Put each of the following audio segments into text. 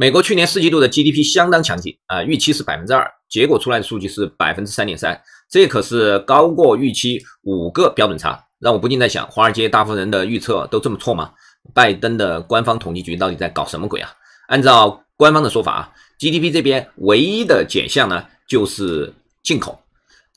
美国去年四季度的 GDP 相当强劲啊，预期是百分之二，结果出来的数据是百分之三点三，这可是高过预期五个标准差，让我不禁在想，华尔街大富人的预测都这么错吗？拜登的官方统计局到底在搞什么鬼啊？按照官方的说法啊，GDP 这边唯一的减项呢就是进口，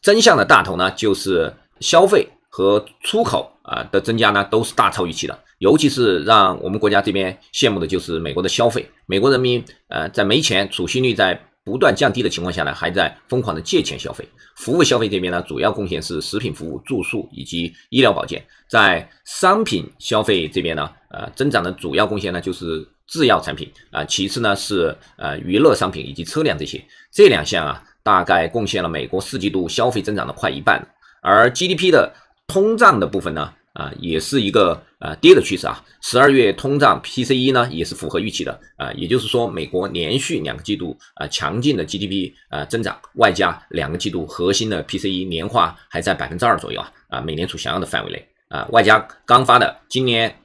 增项的大头呢就是消费和出口啊的增加呢都是大超预期的。尤其是让我们国家这边羡慕的，就是美国的消费。美国人民，呃，在没钱、储蓄率在不断降低的情况下呢，还在疯狂的借钱消费。服务消费这边呢，主要贡献是食品服务、住宿以及医疗保健。在商品消费这边呢，呃，增长的主要贡献呢，就是制药产品啊，其次呢是呃娱乐商品以及车辆这些。这两项啊，大概贡献了美国四季度消费增长的快一半。而 GDP 的通胀的部分呢？啊，也是一个啊跌的趋势啊。十二月通胀 PCE 呢，也是符合预期的啊。也就是说，美国连续两个季度啊强劲的 GDP 啊增长，外加两个季度核心的 PCE 年化还在百分之二左右啊啊，美联储想要的范围内啊。外加刚发的今年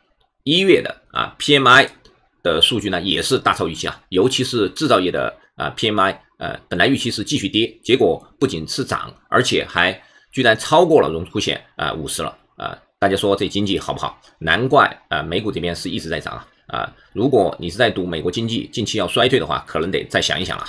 一月的啊 PMI 的数据呢，也是大超预期啊。尤其是制造业的啊 PMI，呃，本来预期是继续跌，结果不仅是涨，而且还居然超过了荣枯线啊五十了啊。大家说这经济好不好？难怪啊，美股这边是一直在涨啊。啊，如果你是在赌美国经济近期要衰退的话，可能得再想一想了。